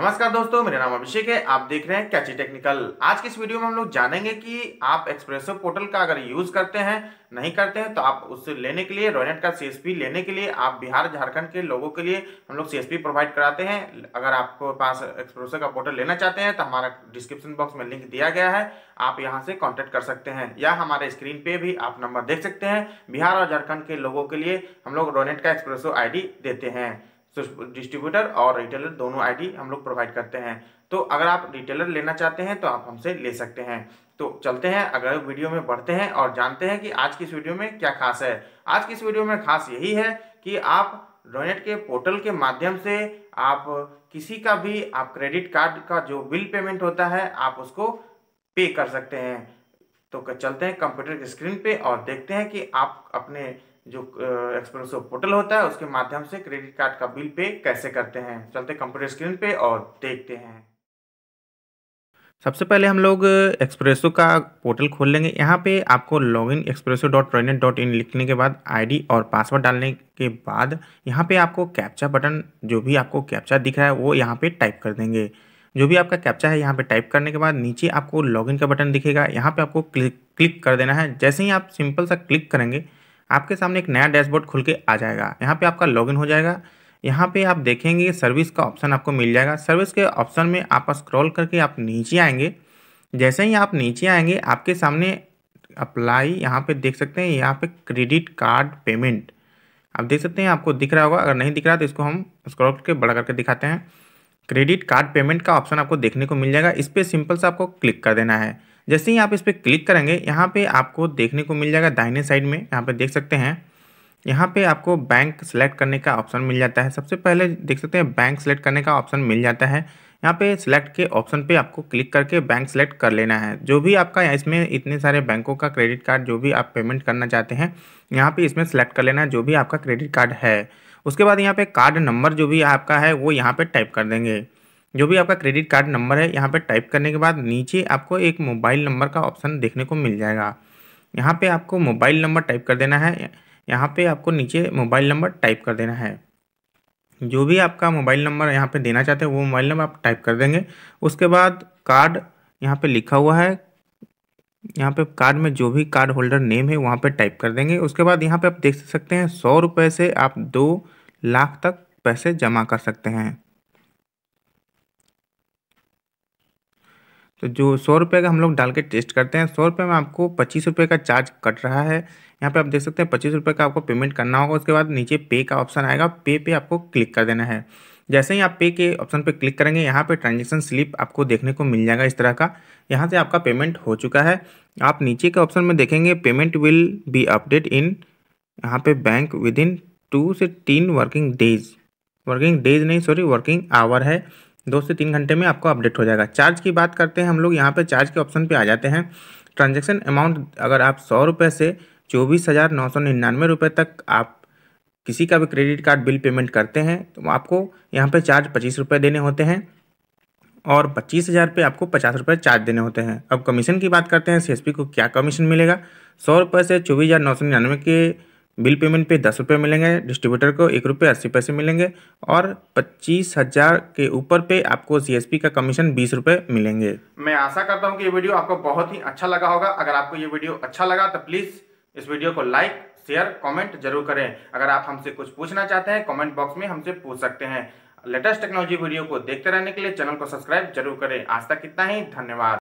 नमस्कार दोस्तों मेरा नाम अभिषेक है आप देख रहे हैं कैची टेक्निकल आज की इस वीडियो में हम लोग जानेंगे कि आप एक्सप्रेसो पोर्टल का अगर यूज करते हैं नहीं करते हैं तो आप उससे लेने के लिए रोनेट का सीएसपी लेने के लिए आप बिहार झारखंड के लोगों के लिए हम लोग सीएसपी प्रोवाइड कराते हैं अगर आपको पास एक्सप्रेसो का पोर्टल लेना चाहते हैं तो हमारा डिस्क्रिप्शन बॉक्स में लिंक दिया गया है आप यहाँ से कॉन्टेक्ट कर सकते हैं या हमारे स्क्रीन पे भी आप नंबर देख सकते हैं बिहार और झारखंड के लोगों के लिए हम लोग रोनेट का एक्सप्रेसो आई देते हैं डिस्ट्रीब्यूटर और रिटेलर दोनों आईडी हम लोग प्रोवाइड करते हैं तो अगर आप रिटेलर लेना चाहते हैं तो आप हमसे ले सकते हैं तो चलते हैं अगले वीडियो में बढ़ते हैं और जानते हैं कि आज की इस वीडियो में क्या खास है आज की इस वीडियो में खास यही है कि आप रोनेट के पोर्टल के माध्यम से आप किसी का भी आप क्रेडिट कार्ड का जो बिल पेमेंट होता है आप उसको पे कर सकते हैं तो चलते हैं कंप्यूटर की स्क्रीन पे और देखते हैं कि आप अपने जो एक्सप्रेस पोर्टल होता है उसके माध्यम से क्रेडिट कार्ड का बिल पे कैसे करते हैं चलते कंप्यूटर स्क्रीन पे और देखते हैं सबसे पहले हम लोग एक्सप्रेसो का पोर्टल खोल लेंगे यहाँ पे आपको log in expresso dot tronet dot in लिखने के बाद आईडी और पासवर्ड डालने के बाद यहाँ पे आपको कैप्चा बटन जो भी आपको कैप्चा दिख रहा है वो यहाँ पे टाइप कर देंगे जो भी आपका कैप्चा है यहाँ पे टाइप करने के बाद नीचे आपको लॉगिन का बटन दिखेगा यहाँ पे आपको क्लिक क्लिक कर देना है जैसे ही आप सिंपल सा क्लिक करेंगे आपके सामने एक नया डैशबोर्ड खुल के आ जाएगा यहाँ पे आपका लॉगिन हो जाएगा यहाँ पे आप देखेंगे सर्विस का ऑप्शन आपको मिल जाएगा सर्विस के ऑप्शन में आप स्क्रॉल करके आप नीचे आएंगे जैसे ही आप नीचे आएंगे आपके सामने अप्लाई यहाँ पे देख सकते हैं यहाँ पे क्रेडिट कार्ड पेमेंट आप देख सकते हैं आपको दिख रहा होगा अगर नहीं दिख रहा तो इसको हम स्क्रॉल करके बड़ा करके दिखाते हैं क्रेडिट कार्ड पेमेंट का ऑप्शन आपको देखने को मिल जाएगा इस पर सिंपल से आपको क्लिक कर देना है जैसे ही आप इस पर क्लिक करेंगे यहाँ पे आपको देखने को मिल जाएगा दाहिने साइड में यहाँ पे देख सकते हैं यहाँ पे आपको बैंक सेलेक्ट करने का ऑप्शन मिल जाता है सबसे पहले देख सकते हैं बैंक सेलेक्ट करने का ऑप्शन मिल जाता है यहाँ पे सिलेक्ट के ऑप्शन पे आपको क्लिक करके बैंक सेलेक्ट कर लेना है जो भी आपका इसमें इतने सारे बैंकों का क्रेडिट कार्ड जो भी आप पेमेंट करना चाहते हैं यहाँ पे इसमें सेलेक्ट कर लेना है जो भी आपका क्रेडिट कार्ड है उसके बाद यहाँ पे कार्ड नंबर जो भी आपका है वो यहाँ पे टाइप कर देंगे जो भी आपका क्रेडिट कार्ड नंबर है यहाँ पर टाइप करने के बाद नीचे आपको एक मोबाइल नंबर का ऑप्शन देखने को मिल जाएगा यहाँ पे आपको मोबाइल नंबर टाइप कर देना है यहाँ पे आपको नीचे मोबाइल नंबर टाइप कर देना है जो भी आपका मोबाइल नंबर यहाँ पे देना चाहते हैं वो मोबाइल नंबर आप टाइप कर देंगे उसके बाद कार्ड यहाँ पे लिखा हुआ है यहाँ पे कार्ड में जो भी कार्ड होल्डर नेम है वहाँ पे टाइप कर देंगे उसके बाद यहाँ पे आप देख सकते हैं सौ रुपये से आप दो लाख तक पैसे जमा कर सकते हैं तो जो सौ रुपये का हम लोग डाल के टेस्ट करते हैं सौ रुपये में आपको पच्चीस रुपये का चार्ज कट रहा है यहाँ पे आप देख सकते हैं पच्चीस रुपये का आपको पेमेंट करना होगा उसके बाद नीचे पे का ऑप्शन आएगा पे पे आपको क्लिक कर देना है जैसे ही आप पे के ऑप्शन पे क्लिक करेंगे यहाँ पे ट्रांजेक्शन स्लिप आपको देखने को मिल जाएगा इस तरह का यहाँ से आपका पेमेंट हो चुका है आप नीचे के ऑप्शन में देखेंगे payment will be update in यहाँ पे बैंक विद इन टू से तीन वर्किंग डेज वर्किंग डेज नहीं सॉरी वर्किंग आवर है दो से तीन घंटे में आपको अपडेट हो जाएगा चार्ज की बात करते हैं हम लोग यहाँ पे चार्ज के ऑप्शन पे आ जाते हैं ट्रांजैक्शन अमाउंट अगर आप सौ रुपये से चौबीस हज़ार नौ सौ निन्यानवे रुपये तक आप किसी का भी क्रेडिट कार्ड बिल पेमेंट करते हैं तो आपको यहाँ पर चार्ज पच्चीस रुपये देने होते हैं और पच्चीस हज़ार पे आपको पचास रुपये चार्ज देने होते हैं अब कमीशन की बात करते हैं सी को क्या कमीशन मिलेगा सौ रुपये से चौबीस हज़ार नौ सौ निन्यानवे के बिल पेमेंट पे दस रुपये मिलेंगे डिस्ट्रीब्यूटर को एक रुपये अस्सी पैसे मिलेंगे और पच्चीस हज़ार के ऊपर पे आपको सी का कमीशन बीस रुपये मिलेंगे मैं आशा करता हूँ कि ये वीडियो आपको बहुत ही अच्छा लगा होगा अगर आपको ये वीडियो अच्छा लगा तो प्लीज़ इस वीडियो को लाइक शेयर कमेंट जरूर करें अगर आप हमसे कुछ पूछना चाहते हैं कमेंट बॉक्स में हमसे पूछ सकते हैं लेटेस्ट टेक्नोलॉजी वीडियो को देखते रहने के लिए चैनल को सब्सक्राइब जरूर करें आज तक इतना ही धन्यवाद